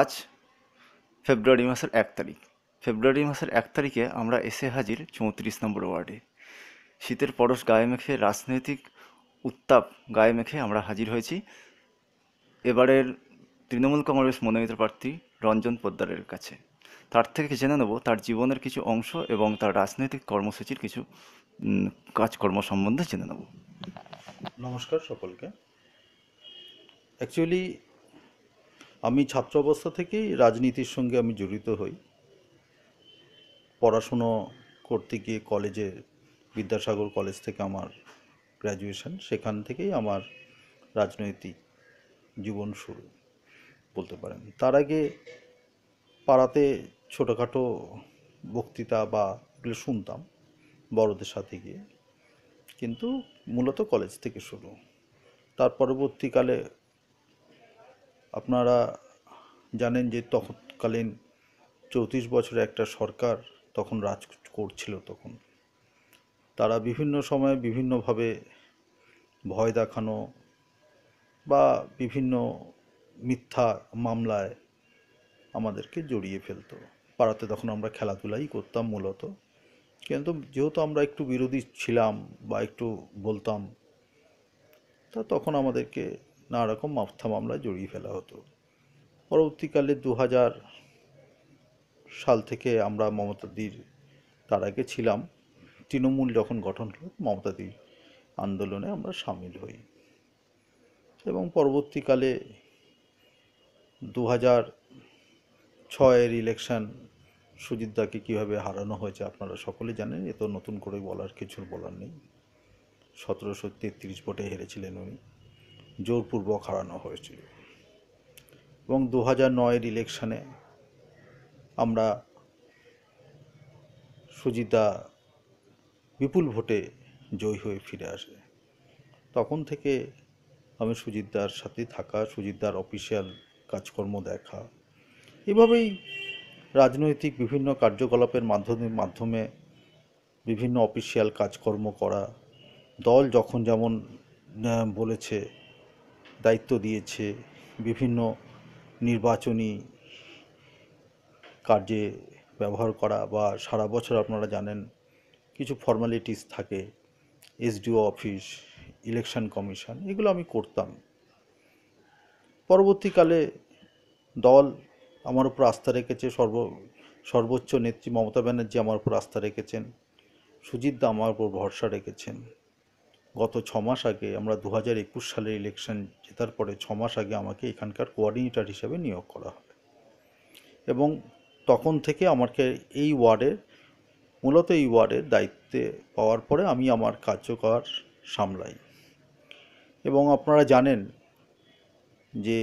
আজ ফেব্রুয়ারি মাসের এক তারিখ ফেব্রুয়ারি মাসের এক তারিখে আমরা এসে হাজির চৌত্রিশ নম্বর ওয়ার্ডে শীতের পরশ গায়ে মেখে রাজনৈতিক উত্তাপ গায়ে মেখে আমরা হাজির হয়েছি এবারের তৃণমূল কংগ্রেস মনোনীত প্রার্থী রঞ্জন পোদ্দারের কাছে তার থেকে জেনে নেব তার জীবনের কিছু অংশ এবং তার রাজনৈতিক কর্মসূচির কিছু কাজকর্ম সম্বন্ধে জেনে নেব নমস্কার সকলকে অ্যাকচুয়ালি আমি ছাত্র অবস্থা থেকেই রাজনীতির সঙ্গে আমি জড়িত হই পড়াশুনো করতে গিয়ে কলেজে বিদ্যাসাগর কলেজ থেকে আমার গ্র্যাজুয়েশন সেখান থেকেই আমার রাজনৈতিক জীবন শুরু বলতে পারেন তার আগে পাড়াতে ছোটোখাটো বক্তৃতা বা এগুলো শুনতাম বড়দের সাথে গিয়ে কিন্তু মূলত কলেজ থেকে শুরু তার পরবর্তীকালে আপনারা জানেন যে তখনকালীন চৌত্রিশ বছরের একটা সরকার তখন রাজ করছিল তখন তারা বিভিন্ন সময়ে বিভিন্নভাবে ভয় দেখানো বা বিভিন্ন মিথ্যা মামলায় আমাদেরকে জড়িয়ে ফেলতো পাড়াতে তখন আমরা খেলাধুলাই করতাম মূলত কিন্তু যেহেতু আমরা একটু বিরোধী ছিলাম বা একটু বলতাম তা তখন আমাদেরকে নানা রকম মাফথা মামলায় জড়িয়ে ফেলা হতো পরবর্তীকালে দু সাল থেকে আমরা মমতাদির তার আগে ছিলাম তৃণমূল যখন গঠন হলো মমতাদি আন্দোলনে আমরা সামিল হই এবং পরবর্তীকালে দু হাজার ছয়ের ইলেকশান সুজিতদাকে কীভাবে হারানো হয়েছে আপনারা সকলে জানেন এ তো নতুন করে বলার কিছু বলার নেই সতেরোশো তেত্রিশ ভোটে হেরেছিলেন উনি জোরপূর্বক হারানো হয়েছিল এবং দু হাজার নয়ের ইলেকশানে আমরা সুজিতা বিপুল ভোটে জয়ী হয়ে ফিরে আসে তখন থেকে আমি সুজিতদার সাথে থাকা সুজিতদার অফিসিয়াল কাজকর্ম দেখা এভাবেই রাজনৈতিক বিভিন্ন কার্যকলাপের মাধ্যমে মাধ্যমে বিভিন্ন অফিসিয়াল কাজকর্ম করা দল যখন যেমন বলেছে দায়িত্ব দিয়েছে বিভিন্ন নির্বাচনী কার্যে ব্যবহার করা বা সারা বছর আপনারা জানেন কিছু ফর্মালিটিস থাকে এসডিও অফিস ইলেকশন কমিশন এগুলো আমি করতাম পরবর্তীকালে দল আমার উপর আস্থা রেখেছে সর্ব সর্বোচ্চ নেত্রী মমতা ব্যানার্জি আমার উপর আস্থা রেখেছেন সুজিত দা আমার উপর ভরসা রেখেছেন গত ছমাস আগে আমরা দু হাজার একুশ সালের ইলেকশন জেতার পরে ছ মাস আগে আমাকে এখানকার কোয়ার্ডিনেটর হিসেবে নিয়োগ করা হবে এবং তখন থেকে আমাকে এই ওয়ার্ডের মূলত এই ওয়ার্ডের দায়িত্বে পাওয়ার পরে আমি আমার কার্যকর সামলাই এবং আপনারা জানেন যে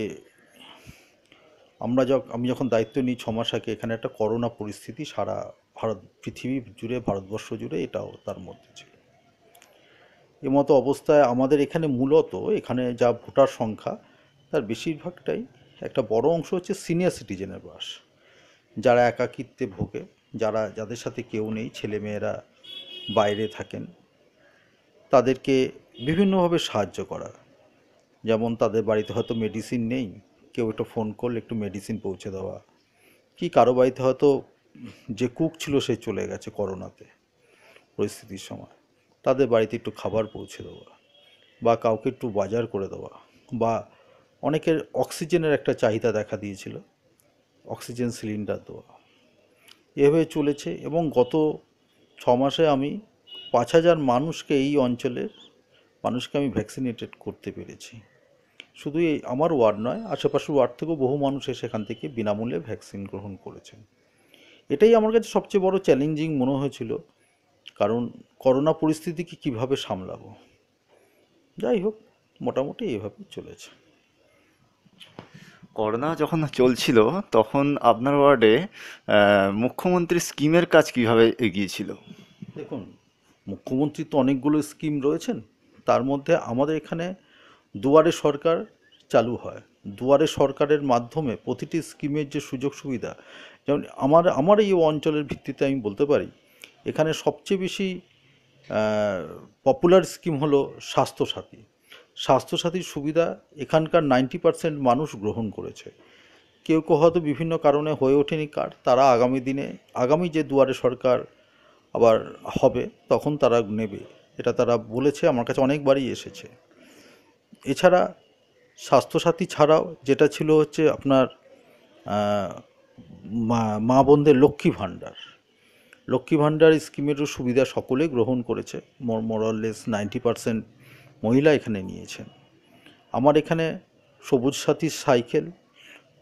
আমরা যখন আমি যখন দায়িত্ব নিই ছ মাস আগে এখানে একটা করোনা পরিস্থিতি সারা ভারত পৃথিবী জুড়ে ভারতবর্ষ জুড়ে এটাও তার মধ্যে ছিল মতো অবস্থায় আমাদের এখানে মূলত এখানে যা ভোটার সংখ্যা তার বেশিরভাগটাই একটা বড় অংশ হচ্ছে সিনিয়র সিটিজেনের বাস যারা একাকিত্বে ভোগে যারা যাদের সাথে কেউ নেই ছেলেমেয়েরা বাইরে থাকেন তাদেরকে বিভিন্নভাবে সাহায্য করা যেমন তাদের বাড়িতে হয়তো মেডিসিন নেই কেউ একটু ফোন করলে একটু মেডিসিন পৌঁছে দেওয়া কি কারো বাড়িতে হয়তো যে কুক ছিল সে চলে গেছে করোনাতে পরিস্থিতির সময় তাদের বাড়িতে একটু খাবার পৌঁছে দেওয়া বা কাউকে একটু বাজার করে দেওয়া বা অনেকের অক্সিজেনের একটা চাহিদা দেখা দিয়েছিল অক্সিজেন সিলিন্ডার দেওয়া এভাবে চলেছে এবং গত ছ মাসে আমি পাঁচ হাজার মানুষকে এই অঞ্চলের মানুষকে আমি ভ্যাকসিনেটেড করতে পেরেছি শুধু এই আমার ওয়ার্ড নয় আশেপাশের ওয়ার্ড থেকেও বহু মানুষ এসে সেখান থেকে বিনামূল্যে ভ্যাকসিন গ্রহণ করেছেন এটাই আমার কাছে সবচেয়ে বড় চ্যালেঞ্জিং মনে হয়েছিল কারণ করোনা পরিস্থিতিকে কিভাবে সামলাবো যাই হোক মোটামুটি এভাবে চলেছে করোনা যখন চলছিল তখন আপনার ওয়ার্ডে মুখ্যমন্ত্রী স্কিমের কাজ কিভাবে এগিয়েছিল দেখুন মুখ্যমন্ত্রী তো অনেকগুলো স্কিম রয়েছেন তার মধ্যে আমাদের এখানে দুয়ারে সরকার চালু হয় দুয়ারে সরকারের মাধ্যমে প্রতিটি স্কিমের যে সুযোগ সুবিধা যেমন আমার আমার এই অঞ্চলের ভিত্তিতে আমি বলতে পারি এখানে সবচেয়ে বেশি পপুলার স্কিম হলো স্বাস্থ্যসাথী স্বাস্থ্যসাথীর সুবিধা এখানকার নাইনটি পারসেন্ট মানুষ গ্রহণ করেছে কেউ কেউ হয়তো বিভিন্ন কারণে হয়ে ওঠেনি কার তারা আগামী দিনে আগামী যে দুয়ারে সরকার আবার হবে তখন তারা নেবে এটা তারা বলেছে আমার কাছে অনেকবারই এসেছে এছাড়া স্বাস্থ্যসাথী ছাড়াও যেটা ছিল হচ্ছে আপনার মা বোনদের লক্ষ্মী ভাণ্ডার লক্ষ্মী ভাণ্ডার স্কিমেরও সুবিধা সকলে গ্রহণ করেছে মোর মোরাললেস নাইনটি পারসেন্ট মহিলা এখানে নিয়েছেন আমার এখানে সবুজ সাথী সাইকেল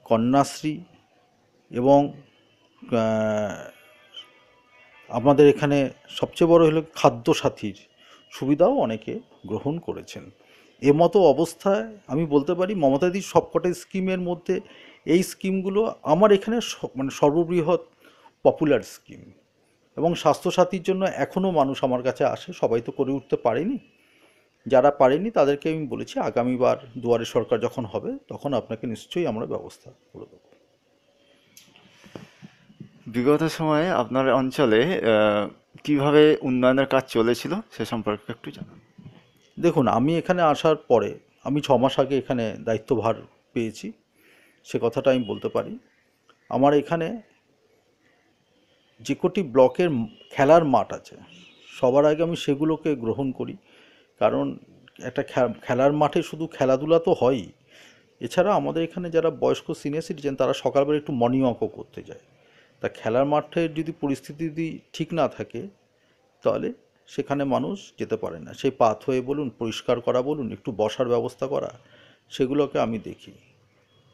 কন্যাশ্রী এবং আমাদের এখানে সবচেয়ে বড় হলো খাদ্য সাথীর সুবিধাও অনেকে গ্রহণ করেছেন মতো অবস্থায় আমি বলতে পারি মমতাদির সবকটা স্কিমের মধ্যে এই স্কিমগুলো আমার এখানে মানে সর্ববৃহৎ পপুলার স্কিম এবং স্বাস্থ্যসাথীর জন্য এখনও মানুষ আমার কাছে আসে সবাই তো করে উঠতে পারেনি যারা পারেনি তাদেরকে আমি বলেছি আগামীবার দুয়ারে সরকার যখন হবে তখন আপনাকে নিশ্চয়ই আমরা ব্যবস্থা করে দেবো বিগত সময়ে আপনার অঞ্চলে কিভাবে উন্নয়নের কাজ চলেছিল সে সম্পর্কে একটু জানান দেখুন আমি এখানে আসার পরে আমি ছ মাস আগে এখানে দায়িত্বভার পেয়েছি সে কথাটা আমি বলতে পারি আমার এখানে যে কটি ব্লকের খেলার মাঠ আছে সবার আগে আমি সেগুলোকে গ্রহণ করি কারণ একটা খেলার মাঠে শুধু খেলাধুলা তো হয়ই এছাড়া আমাদের এখানে যারা বয়স্ক সিনিয়র সিটিজেন তারা সকালবেলা একটু মর্নিং ওয়াকও করতে যায় তা খেলার মাঠে যদি পরিস্থিতি যদি ঠিক না থাকে তাহলে সেখানে মানুষ যেতে পারে না সেই পাথ হয়ে বলুন পরিষ্কার করা বলুন একটু বসার ব্যবস্থা করা সেগুলোকে আমি দেখি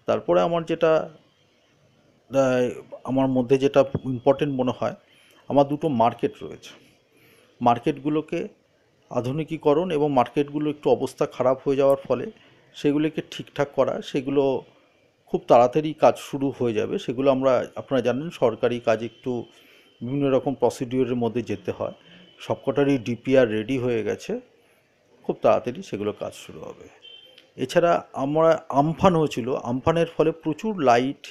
তারপরে আমার যেটা আমার মধ্যে যেটা ইম্পর্টেন্ট মনে হয় আমার দুটো মার্কেট রয়েছে মার্কেটগুলোকে আধুনিকীকরণ এবং মার্কেটগুলো একটু অবস্থা খারাপ হয়ে যাওয়ার ফলে সেগুলোকে ঠিকঠাক করা সেগুলো খুব তাড়াতাড়ি কাজ শুরু হয়ে যাবে সেগুলো আমরা আপনারা জানেন সরকারি কাজ একটু বিভিন্ন রকম প্রসিডিওরের মধ্যে যেতে হয় সবকটারই ডিপিআর রেডি হয়ে গেছে খুব তাড়াতাড়ি সেগুলো কাজ শুরু হবে এছাড়া আমরা আমফান হয়েছিল আমফানের ফলে প্রচুর লাইট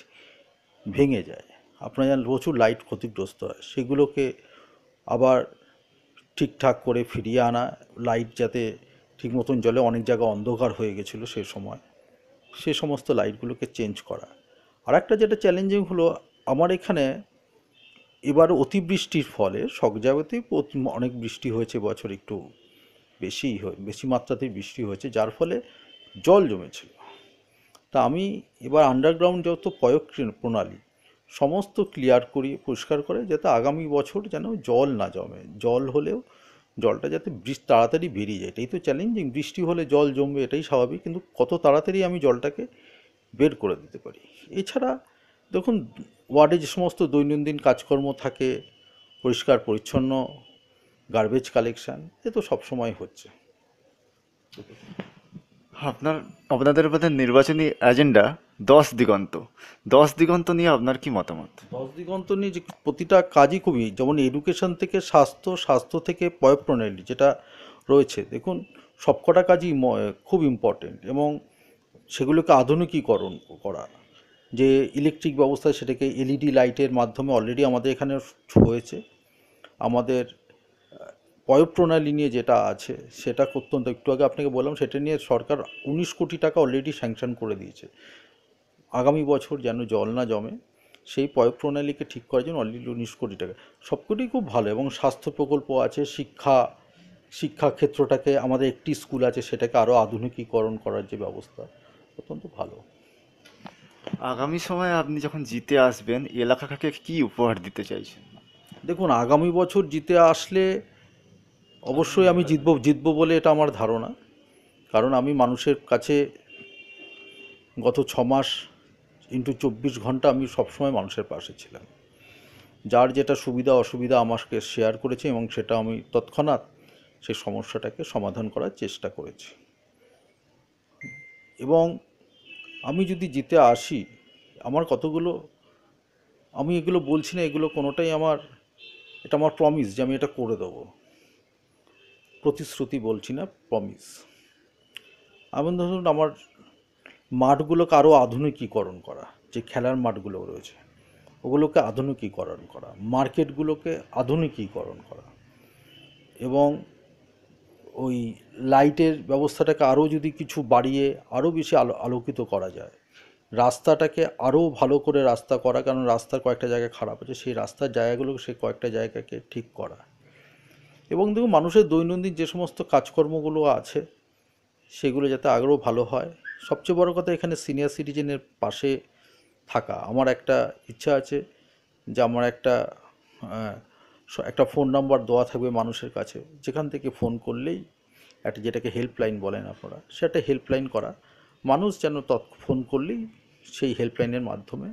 ভেঙে যায় আপনারা যেন প্রচুর লাইট ক্ষতিগ্রস্ত হয় সেগুলোকে আবার ঠিকঠাক করে ফিরিয়ে আনা লাইট যাতে ঠিক মতন জলে অনেক জায়গা অন্ধকার হয়ে গেছিলো সে সময় সে সমস্ত লাইটগুলোকে চেঞ্জ করা আর একটা যেটা চ্যালেঞ্জিং হলো আমার এখানে এবার অতিবৃষ্টির ফলে সগজাগতে অনেক বৃষ্টি হয়েছে বছর একটু বেশিই হয়ে বেশি মাত্রাতেই বৃষ্টি হয়েছে যার ফলে জল জমেছিল তা আমি এবার আন্ডারগ্রাউন্ড যত প্রয়োগ প্রণালী সমস্ত ক্লিয়ার করি পরিষ্কার করে যাতে আগামী বছর যেন জল না জমে জল হলেও জলটা যাতে বৃষ্টি তাড়াতাড়ি বেরিয়ে যায় এটাই তো চ্যালেঞ্জিং বৃষ্টি হলে জল জমবে এটাই স্বাভাবিক কিন্তু কত তাড়াতাড়ি আমি জলটাকে বের করে দিতে পারি এছাড়া দেখুন ওয়ার্ডে যে সমস্ত দৈনন্দিন কাজকর্ম থাকে পরিষ্কার পরিচ্ছন্ন গার্বেজ কালেকশান এ তো সবসময় হচ্ছে আপনার আপনাদের বোধহয় নির্বাচনী এজেন্ডা দশ দিগন্ত দশ দিগন্ত নিয়ে আপনার কি মতামত দশ দিগন্ত নিয়ে যে প্রতিটা কাজই খুবই যেমন এডুকেশন থেকে স্বাস্থ্য স্বাস্থ্য থেকে পয় প্রণালী যেটা রয়েছে দেখুন সবকটা কাজই খুব ইম্পর্টেন্ট এবং সেগুলোকে আধুনিকীকরণ করা যে ইলেকট্রিক ব্যবস্থা সেটাকে এলইডি লাইটের মাধ্যমে অলরেডি আমাদের এখানে হয়েছে আমাদের পয়প্রণালী নিয়ে যেটা আছে সেটা অত্যন্ত একটু আগে আপনাকে বললাম সেটা নিয়ে সরকার উনিশ কোটি টাকা অলরেডি স্যাংশন করে দিয়েছে আগামী বছর যেন জল না জমে সেই প্রণালীকে ঠিক করার জন্য অলরেডি উনিশ কোটি টাকা সবকটি খুব ভালো এবং স্বাস্থ্য প্রকল্প আছে শিক্ষা শিক্ষা ক্ষেত্রটাকে আমাদের একটি স্কুল আছে সেটাকে আরও আধুনিকীকরণ করার যে ব্যবস্থা অত্যন্ত ভালো আগামী সময়ে আপনি যখন জিতে আসবেন এলাকাকে কি উপহার দিতে চাইছেন দেখুন আগামী বছর জিতে আসলে অবশ্যই আমি জিতব জিতব বলে এটা আমার ধারণা কারণ আমি মানুষের কাছে গত ছ মাস ইন্টু চব্বিশ ঘন্টা আমি সবসময় মানুষের পাশে ছিলাম যার যেটা সুবিধা অসুবিধা আমাকে শেয়ার করেছে এবং সেটা আমি তৎক্ষণাৎ সেই সমস্যাটাকে সমাধান করার চেষ্টা করেছি এবং আমি যদি জিতে আসি আমার কতগুলো আমি এগুলো বলছি না এগুলো কোনোটাই আমার এটা আমার প্রমিস যে আমি এটা করে দেবো প্রতিশ্রুতি বলছি না প্রমিস এমন ধরুন আমার মাঠগুলোকে আরও আধুনিকীকরণ করা যে খেলার মাঠগুলো রয়েছে ওগুলোকে আধুনিকীকরণ করা মার্কেটগুলোকে আধুনিকীকরণ করা এবং ওই লাইটের ব্যবস্থাটাকে আরও যদি কিছু বাড়িয়ে আরও বেশি আলো আলোকিত করা যায় রাস্তাটাকে আরও ভালো করে রাস্তা করা কারণ রাস্তার কয়েকটা জায়গা খারাপ আছে সেই রাস্তার জায়গাগুলোকে সেই কয়েকটা জায়গাকে ঠিক করা এবং দেখুন মানুষের দৈনন্দিন যে সমস্ত কাজকর্মগুলো আছে সেগুলো যাতে আগ্রহ ভালো হয় সবচেয়ে বড় কথা এখানে সিনিয়র সিটিজেনের পাশে থাকা আমার একটা ইচ্ছা আছে যে আমার একটা একটা ফোন নাম্বার দেওয়া থাকবে মানুষের কাছে যেখান থেকে ফোন করলেই একটা যেটাকে হেল্পলাইন বলেন আপনারা সেটা হেল্পলাইন করা মানুষ যেন তৎ ফোন করলেই সেই হেল্পলাইনের মাধ্যমে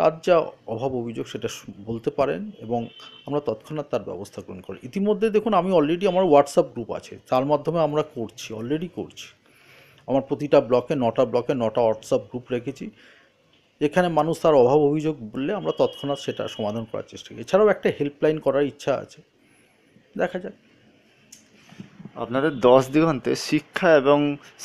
তার যা অভাব অভিযোগ সেটা বলতে পারেন এবং আমরা তৎক্ষণাৎ তার ব্যবস্থা গ্রহণ করি ইতিমধ্যে দেখুন আমি অলরেডি আমার হোয়াটসঅ্যাপ গ্রুপ আছে তার মাধ্যমে আমরা করছি অলরেডি করছি আমার প্রতিটা ব্লকে নটা ব্লকে নটা হোয়াটসঅ্যাপ গ্রুপ রেখেছি এখানে মানুষ তার অভাব অভিযোগ বললে আমরা তৎক্ষণাৎ সেটা সমাধান করার চেষ্টা করি এছাড়াও একটা হেল্পলাইন করার ইচ্ছা আছে দেখা যাক আপনাদের দশ দিগন্তে শিক্ষা এবং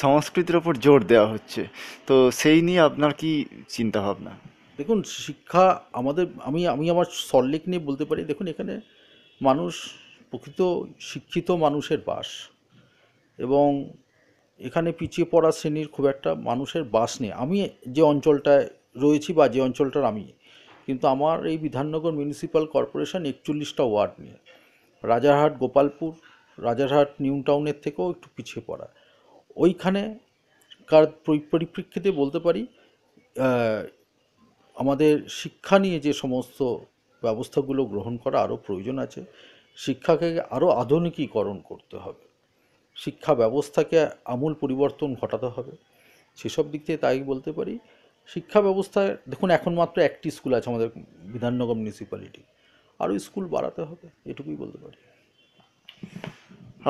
সংস্কৃতির ওপর জোর দেওয়া হচ্ছে তো সেই নিয়ে আপনার কি চিন্তাভাবনা দেখুন শিক্ষা আমাদের আমি আমি আমার সল্লেখ নিয়ে বলতে পারি দেখুন এখানে মানুষ প্রকৃত শিক্ষিত মানুষের বাস এবং এখানে পিছিয়ে পড়া শ্রেণীর খুব একটা মানুষের বাস নেই আমি যে অঞ্চলটায় রয়েছি বা যে অঞ্চলটার আমি কিন্তু আমার এই বিধাননগর মিউনিসিপ্যাল কর্পোরেশন একচল্লিশটা ওয়ার্ড নিয়ে রাজারহাট গোপালপুর রাজারহাট নিউ টাউনের থেকেও একটু পিছিয়ে পড়া ওইখানে কার পরিপ্রেক্ষিতে বলতে পারি আমাদের শিক্ষা নিয়ে যে সমস্ত ব্যবস্থাগুলো গ্রহণ করা আরও প্রয়োজন আছে শিক্ষাকে আরও আধুনিকীকরণ করতে হবে শিক্ষা ব্যবস্থাকে আমূল পরিবর্তন ঘটাতে হবে সেসব দিক থেকে তাই বলতে পারি শিক্ষা ব্যবস্থায় দেখুন এখন মাত্র একটি স্কুল আছে আমাদের বিধাননগর মিউনিসিপ্যালিটি আরও স্কুল বাড়াতে হবে এটুকুই বলতে পারি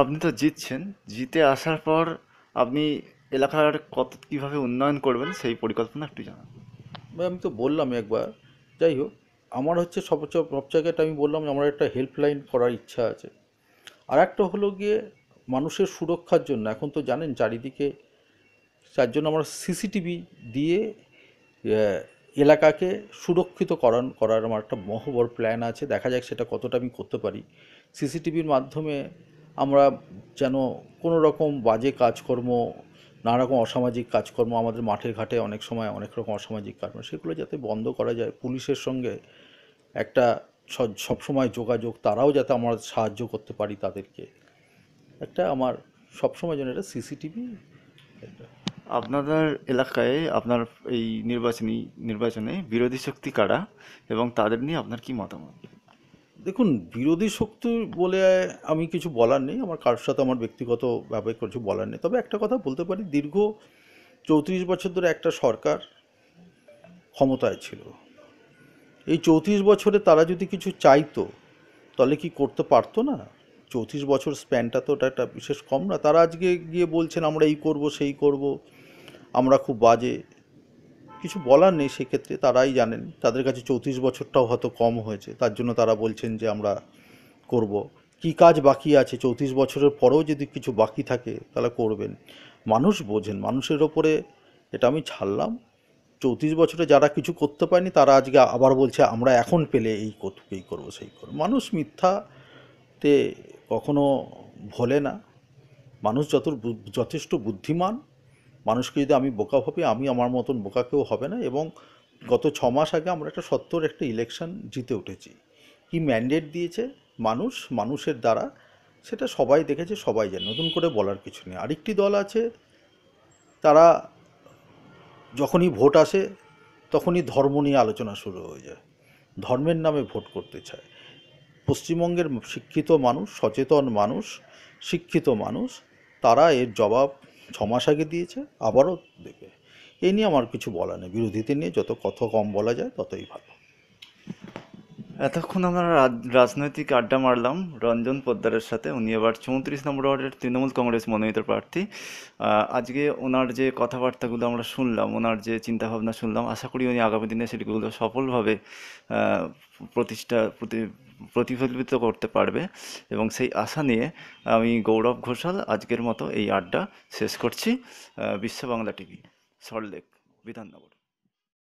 আপনি তো জিতছেন জিতে আসার পর আপনি এলাকার কত কীভাবে উন্নয়ন করবেন সেই পরিকল্পনা একটু জানান আমি তো বললাম একবার যাই হোক আমার হচ্ছে সব সব জায়গাটা আমি বললাম যে আমার একটা হেল্পলাইন করার ইচ্ছা আছে আর একটা হলো গিয়ে মানুষের সুরক্ষার জন্য এখন তো জানেন চারিদিকে তার জন্য আমরা সিসিটিভি দিয়ে এলাকাকে সুরক্ষিত করান করার আমার একটা মহবর প্ল্যান আছে দেখা যাক সেটা কতটা আমি করতে পারি সিসিটিভির মাধ্যমে আমরা যেন কোনো রকম বাজে কাজকর্ম নানা রকম অসামাজিক কাজকর্ম আমাদের মাঠে ঘাটে অনেক সময় অনেক রকম অসামাজিক কাজকর্ম সেগুলো যাতে বন্ধ করা যায় পুলিশের সঙ্গে একটা সবসময় যোগাযোগ তারাও যাতে আমরা সাহায্য করতে পারি তাদেরকে একটা আমার সবসময় যেন এটা সিসিটিভি আপনাদের এলাকায় আপনার এই নির্বাচনী নির্বাচনে বিরোধী শক্তি কারা এবং তাদের নিয়ে আপনার কি মতামত দেখুন বিরোধী শক্তি বলে আমি কিছু বলার নেই আমার কারোর সাথে আমার ব্যক্তিগতভাবে কিছু বলার নেই তবে একটা কথা বলতে পারি দীর্ঘ চৌত্রিশ বছর ধরে একটা সরকার ক্ষমতায় ছিল এই চৌত্রিশ বছরে তারা যদি কিছু চাইতো তাহলে কি করতে পারতো না চৌত্রিশ বছর স্প্যানটা তো ওটা একটা বিশেষ কম না তারা আজকে গিয়ে বলছেন আমরা এই করব সেই করব আমরা খুব বাজে কিছু বলার নেই সেক্ষেত্রে তারাই জানেন তাদের কাছে চৌত্রিশ বছরটাও হয়তো কম হয়েছে তার জন্য তারা বলছেন যে আমরা করব। কি কাজ বাকি আছে চৌত্রিশ বছরের পরেও যদি কিছু বাকি থাকে তাহলে করবেন মানুষ বোঝেন মানুষের ওপরে এটা আমি ছাড়লাম চৌত্রিশ বছরে যারা কিছু করতে পারেনি তারা আজকে আবার বলছে আমরা এখন পেলে এই এই করবো সেই করবো মানুষ মিথ্যাতে কখনো ভোলে না মানুষ যত যথেষ্ট বুদ্ধিমান মানুষকে যদি আমি বোকা ভাবি আমি আমার মতন বোকা কেউ হবে না এবং গত ছ মাস আগে আমরা একটা সত্তর একটা ইলেকশন জিতে উঠেছি কি ম্যান্ডেট দিয়েছে মানুষ মানুষের দ্বারা সেটা সবাই দেখেছে সবাই জানে নতুন করে বলার কিছু নেই আরেকটি দল আছে তারা যখনই ভোট আসে তখনই ধর্ম নিয়ে আলোচনা শুরু হয়ে যায় ধর্মের নামে ভোট করতে চায় পশ্চিমবঙ্গের শিক্ষিত মানুষ সচেতন মানুষ শিক্ষিত মানুষ তারা এর জবাব ছমাস আগে দিয়েছে আবারও দেবে এই নিয়ে আমার কিছু বলা নেই বিরোধীদের নিয়ে যত কত কম বলা যায় ততই ভালো এতক্ষণ আমরা রাজনৈতিক আড্ডা মারলাম রঞ্জন পোদ্দারের সাথে উনি এবার চৌত্রিশ নম্বর ওয়ার্ডের তৃণমূল কংগ্রেস মনোনীত প্রার্থী আজকে ওনার যে কথাবার্তাগুলো আমরা শুনলাম ওনার যে চিন্তাভাবনা শুনলাম আশা করি উনি আগামী দিনে সেগুলো সফলভাবে প্রতিষ্ঠা প্রতি প্রতিফলিত করতে পারবে এবং সেই আশা নিয়ে আমি গৌরব ঘোষাল আজকের মতো এই আড্ডা শেষ করছি বিশ্ব বাংলা টিভি সল্টলেক বিধাননগর